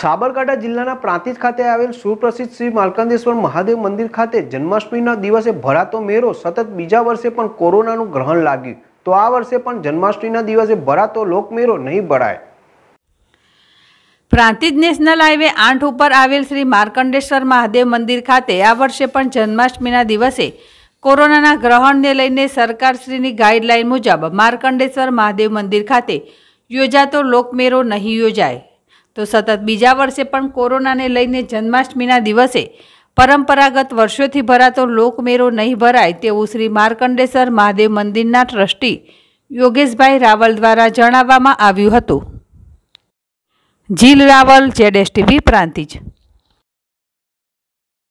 સાબરકાંઠા જિલ્લાના પ્રાંતિજ ખાતે આવેલ સુપ્રસિદ્ધ શ્રી માલકંદેશ્વર મહાદેવ મંદિર ખાતે જન્માષ્ટમીના દિવસે ભરાતો મેળો સતત બીજા વર્ષે પણ કોરોનાનું ગ્રહણ લાગ્યું તો આ વર્ષે પણ જન્માષ્ટમીના દિવસે ભરાતો લોકમેળો નહીં ભરાય પ્રાંતિજ નેશનલ હાઈવે આઠ ઉપર આવેલ શ્રી માર્કંડેશ્વર મહાદેવ મંદિર ખાતે આ વર્ષે પણ જન્માષ્ટમીના દિવસે કોરોનાના ગ્રહણને લઈને સરકારશ્રીની ગાઈડલાઈન મુજબ માર્કંડેશ્વર મહાદેવ મંદિર ખાતે યોજાતો લોકમેળો નહીં યોજાય તો સતત બીજા વર્ષે પણ કોરોનાને લઈને જન્માષ્ટમીના દિવસે પરંપરાગત વર્ષોથી ભરાતો લોકમેરો નહીં ભરાય તેવું શ્રી માર્કંડેશ્વર મહાદેવ મંદિરના ટ્રસ્ટી યોગેશભાઈ રાવલ દ્વારા જણાવવામાં આવ્યું હતું Jeel Raval Z S TV Prantij